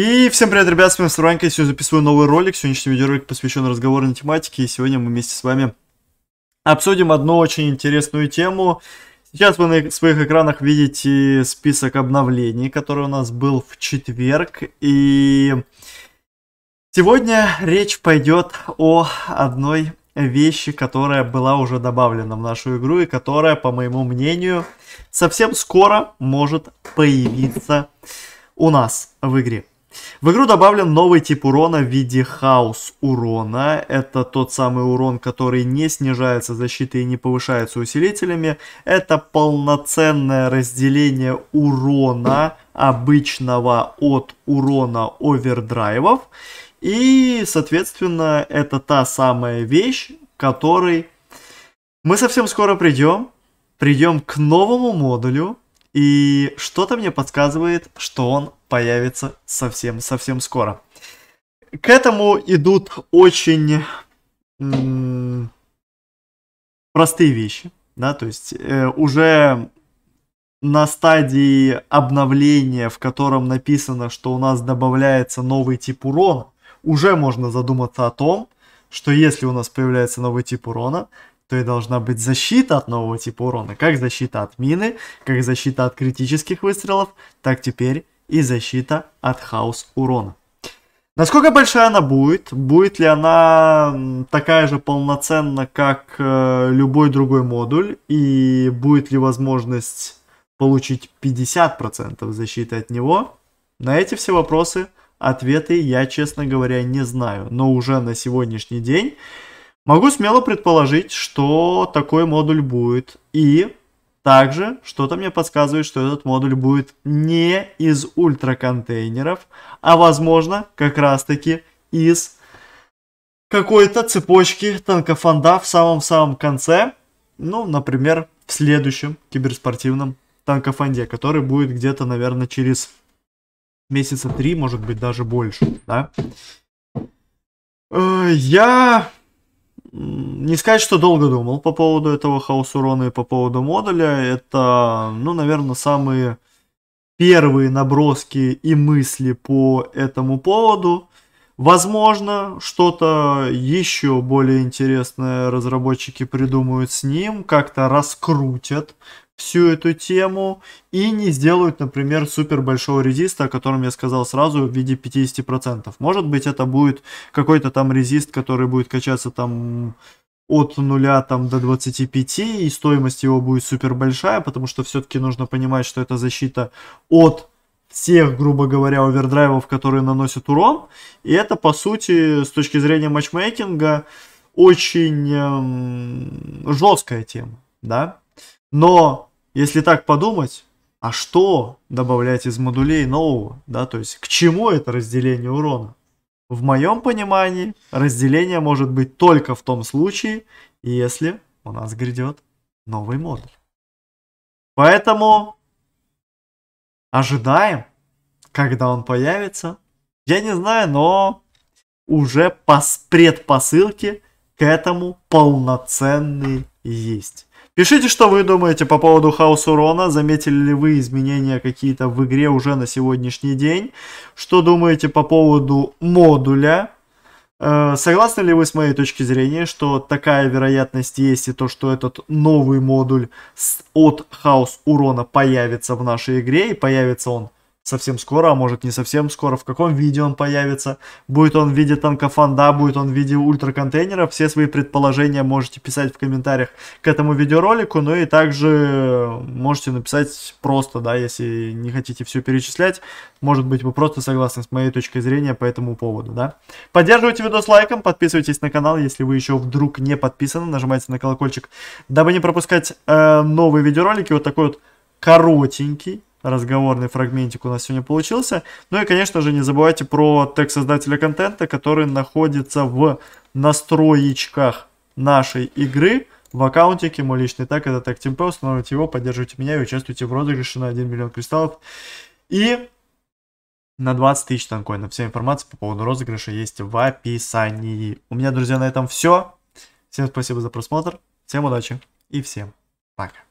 И всем привет, ребят, с вами Суранька, я сегодня записываю новый ролик, сегодняшний видеоролик посвящен разговорной тематике, и сегодня мы вместе с вами обсудим одну очень интересную тему. Сейчас вы на своих экранах видите список обновлений, который у нас был в четверг, и сегодня речь пойдет о одной вещи, которая была уже добавлена в нашу игру и которая, по моему мнению, совсем скоро может появиться у нас в игре. В игру добавлен новый тип урона в виде хаос урона. Это тот самый урон, который не снижается защитой и не повышается усилителями. Это полноценное разделение урона обычного от урона овердрайвов. И, соответственно, это та самая вещь, которой мы совсем скоро придем. Придем к новому модулю, и что-то мне подсказывает, что он появится совсем-совсем скоро. К этому идут очень м- простые вещи, да, то есть э, уже на стадии обновления, в котором написано, что у нас добавляется новый тип урона, уже можно задуматься о том, что если у нас появляется новый тип урона, то и должна быть защита от нового типа урона, как защита от мины, как защита от критических выстрелов, так теперь и защита от хаос урона. Насколько большая она будет? Будет ли она такая же полноценна, как э, любой другой модуль? И будет ли возможность получить 50% защиты от него? На эти все вопросы ответы я, честно говоря, не знаю. Но уже на сегодняшний день Могу смело предположить, что такой модуль будет. И также что-то мне подсказывает, что этот модуль будет не из ультраконтейнеров, а возможно как раз таки из какой-то цепочки танкофонда в самом-самом конце. Ну, например, в следующем киберспортивном танкофонде, который будет где-то, наверное, через месяца три, может быть, даже больше, да? Э, я не сказать, что долго думал по поводу этого хаос урона и по поводу модуля. Это, ну, наверное, самые первые наброски и мысли по этому поводу. Возможно, что-то еще более интересное разработчики придумают с ним, как-то раскрутят всю эту тему и не сделают, например, супер большого резиста, о котором я сказал сразу, в виде 50%. Может быть, это будет какой-то там резист, который будет качаться там от 0 там, до 25, и стоимость его будет супер большая, потому что все-таки нужно понимать, что это защита от всех, грубо говоря, овердрайвов, которые наносят урон. И это, по сути, с точки зрения матчмейкинга, очень эм, жесткая тема, да. Но если так подумать, а что добавлять из модулей нового, да, то есть к чему это разделение урона? В моем понимании разделение может быть только в том случае, если у нас грядет новый модуль. Поэтому ожидаем когда он появится, я не знаю, но уже пос предпосылки к этому полноценный есть. Пишите, что вы думаете по поводу хаос урона, заметили ли вы изменения какие-то в игре уже на сегодняшний день, что думаете по поводу модуля, э, Согласны ли вы с моей точки зрения, что такая вероятность есть и то, что этот новый модуль от хаос урона появится в нашей игре и появится он совсем скоро, а может не совсем скоро, в каком виде он появится, будет он в виде танкофанда, будет он в виде ультраконтейнера, все свои предположения можете писать в комментариях к этому видеоролику, ну и также можете написать просто, да, если не хотите все перечислять, может быть вы просто согласны с моей точкой зрения по этому поводу, да. Поддерживайте видос лайком, подписывайтесь на канал, если вы еще вдруг не подписаны, нажимайте на колокольчик, дабы не пропускать э, новые видеоролики, вот такой вот коротенький, разговорный фрагментик у нас сегодня получился. Ну и, конечно же, не забывайте про тег создателя контента, который находится в настроечках нашей игры в аккаунтике. Мой личный тег это тег ТМП. Устанавливайте его, поддерживайте меня и участвуйте в розыгрыше на 1 миллион кристаллов. И на 20 тысяч танкоинов. Вся информация по поводу розыгрыша есть в описании. У меня, друзья, на этом все. Всем спасибо за просмотр. Всем удачи и всем пока.